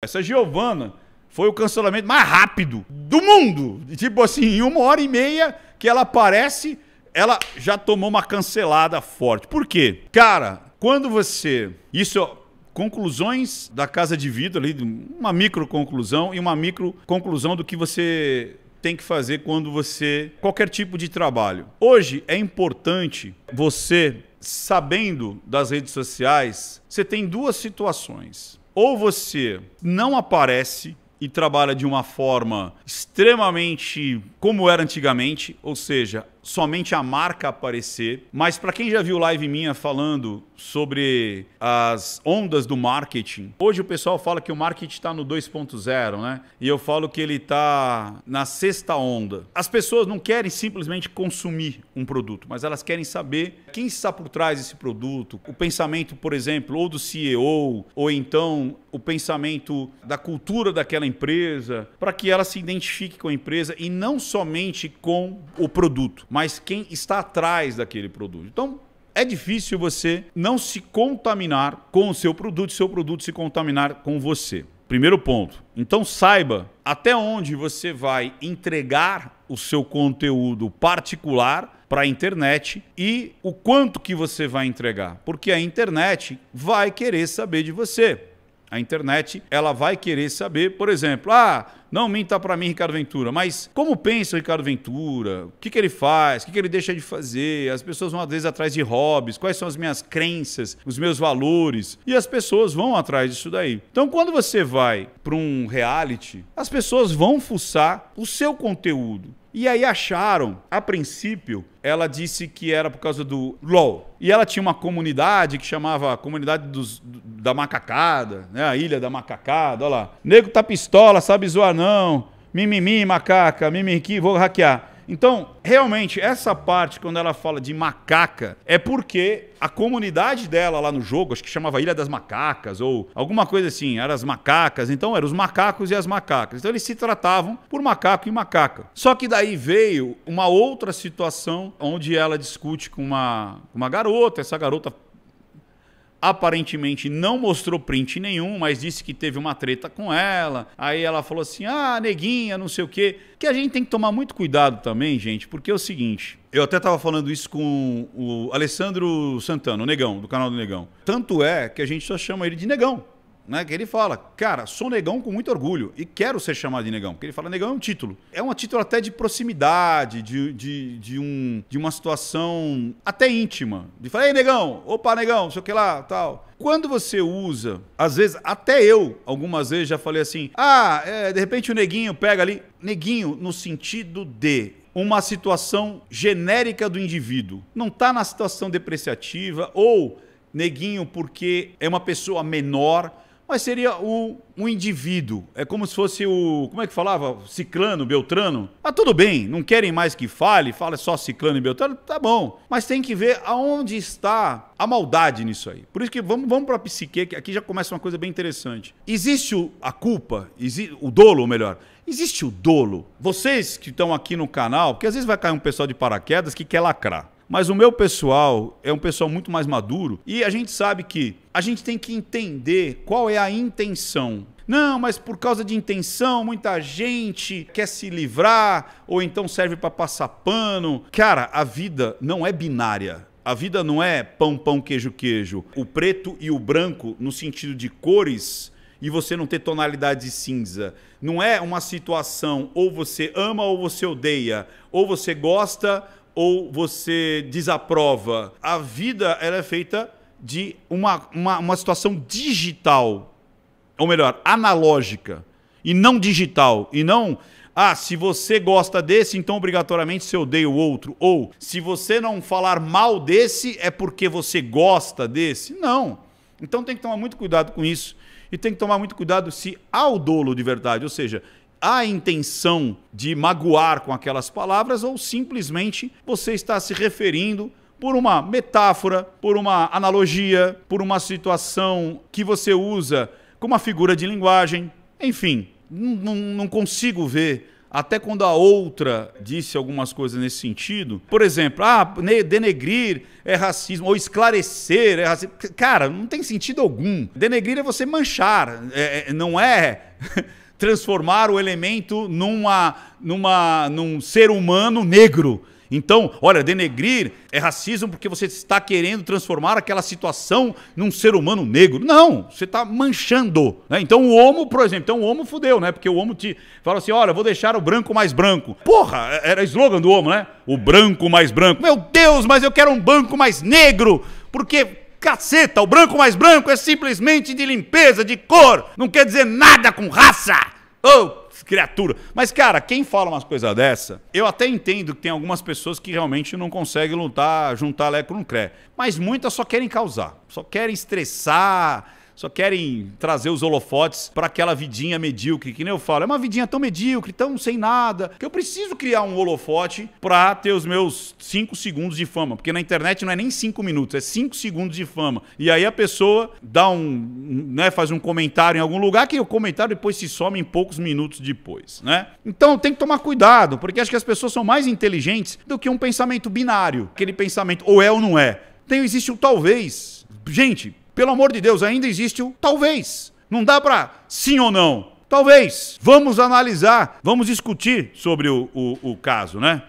Essa Giovana foi o cancelamento mais rápido do mundo. Tipo assim, em uma hora e meia que ela aparece, ela já tomou uma cancelada forte. Por quê? Cara, quando você. Isso. Conclusões da casa de vida ali, uma micro conclusão e uma micro conclusão do que você tem que fazer quando você. qualquer tipo de trabalho. Hoje é importante você, sabendo das redes sociais, você tem duas situações. Ou você não aparece e trabalha de uma forma extremamente como era antigamente, ou seja, somente a marca aparecer. Mas para quem já viu live minha falando sobre as ondas do marketing, hoje o pessoal fala que o marketing está no 2.0, né? E eu falo que ele está na sexta onda. As pessoas não querem simplesmente consumir um produto, mas elas querem saber quem está por trás desse produto, o pensamento, por exemplo, ou do CEO, ou então o pensamento da cultura daquela empresa, para que ela se identifique com a empresa e não somente com o produto, mas quem está atrás daquele produto. Então, é difícil você não se contaminar com o seu produto, seu produto se contaminar com você. Primeiro ponto. Então saiba até onde você vai entregar o seu conteúdo particular para a internet e o quanto que você vai entregar, porque a internet vai querer saber de você. A internet, ela vai querer saber, por exemplo, ah, não minta para mim, Ricardo Ventura, mas como pensa o Ricardo Ventura? O que, que ele faz? O que, que ele deixa de fazer? As pessoas vão às vezes atrás de hobbies, quais são as minhas crenças, os meus valores? E as pessoas vão atrás disso daí. Então, quando você vai para um reality, as pessoas vão fuçar o seu conteúdo. E aí acharam, a princípio, ela disse que era por causa do LOL. E ela tinha uma comunidade que chamava a comunidade dos, da macacada, né? A ilha da macacada, olha lá. Nego tá pistola, sabe zoar não, mimimi, macaca, mimimi, vou hackear. Então, realmente, essa parte, quando ela fala de macaca, é porque a comunidade dela lá no jogo, acho que chamava Ilha das Macacas, ou alguma coisa assim, eram as macacas, então eram os macacos e as macacas. Então eles se tratavam por macaco e macaca. Só que daí veio uma outra situação onde ela discute com uma, uma garota, essa garota aparentemente não mostrou print nenhum, mas disse que teve uma treta com ela. Aí ela falou assim: "Ah, neguinha, não sei o quê". Que a gente tem que tomar muito cuidado também, gente, porque é o seguinte, eu até estava falando isso com o Alessandro Santana, o Negão, do canal do Negão. Tanto é que a gente só chama ele de Negão né? Que ele fala, cara, sou negão com muito orgulho e quero ser chamado de negão. Porque ele fala, negão é um título. É um título até de proximidade, de, de, de, um, de uma situação até íntima. De falar, ei, negão, opa, negão, não sei o que lá, tal. Quando você usa, às vezes, até eu, algumas vezes, já falei assim, ah, é, de repente o neguinho pega ali. Neguinho, no sentido de uma situação genérica do indivíduo. Não está na situação depreciativa ou neguinho porque é uma pessoa menor mas seria o, um indivíduo. É como se fosse o. Como é que falava? Ciclano, Beltrano? Ah, tudo bem, não querem mais que fale, fala só Ciclano e Beltrano, tá bom. Mas tem que ver aonde está a maldade nisso aí. Por isso que vamos, vamos para a psique, que aqui já começa uma coisa bem interessante. Existe o, a culpa, exi, o dolo, ou melhor, existe o dolo. Vocês que estão aqui no canal, porque às vezes vai cair um pessoal de paraquedas que quer lacrar. Mas o meu pessoal é um pessoal muito mais maduro e a gente sabe que a gente tem que entender qual é a intenção. Não, mas por causa de intenção, muita gente quer se livrar ou então serve para passar pano. Cara, a vida não é binária. A vida não é pão, pão, queijo, queijo. O preto e o branco, no sentido de cores, e você não ter tonalidade de cinza. Não é uma situação ou você ama ou você odeia, ou você gosta ou você desaprova. A vida ela é feita de uma, uma, uma situação digital, ou melhor, analógica, e não digital, e não ah, se você gosta desse, então obrigatoriamente você odeia o outro. Ou se você não falar mal desse, é porque você gosta desse. Não. Então tem que tomar muito cuidado com isso. E tem que tomar muito cuidado se há o dolo de verdade. Ou seja, a intenção de magoar com aquelas palavras ou simplesmente você está se referindo por uma metáfora, por uma analogia, por uma situação que você usa como uma figura de linguagem. Enfim, não, não consigo ver até quando a outra disse algumas coisas nesse sentido, por exemplo, ah, denegrir é racismo, ou esclarecer é racismo. Cara, não tem sentido algum. Denegrir é você manchar, é, é não é transformar o elemento numa, numa, num ser humano negro. Então, olha, denegrir é racismo porque você está querendo transformar aquela situação num ser humano negro. Não, você está manchando. Né? Então o homo, por exemplo, então o homo fudeu, né? Porque o homo te fala assim, olha, vou deixar o branco mais branco. Porra, é, era slogan do homo, né? O branco mais branco. Meu Deus, mas eu quero um branco mais negro. Porque Caceta, o branco mais branco é simplesmente de limpeza, de cor, não quer dizer nada com raça. Ô, oh, criatura. Mas, cara, quem fala umas coisas dessa, eu até entendo que tem algumas pessoas que realmente não conseguem lutar, juntar leco no cré. Mas muitas só querem causar, só querem estressar, só querem trazer os holofotes para aquela vidinha medíocre, que nem eu falo. É uma vidinha tão medíocre, tão sem nada, que eu preciso criar um holofote para ter os meus 5 segundos de fama. Porque na internet não é nem 5 minutos, é 5 segundos de fama. E aí a pessoa dá um, né, faz um comentário em algum lugar que o comentário depois se some em poucos minutos depois, né? Então tem que tomar cuidado, porque acho que as pessoas são mais inteligentes do que um pensamento binário, aquele pensamento ou é ou não é. Tem existe o talvez. Gente, pelo amor de Deus, ainda existe o talvez. Não dá para sim ou não. Talvez. Vamos analisar, vamos discutir sobre o, o, o caso, né?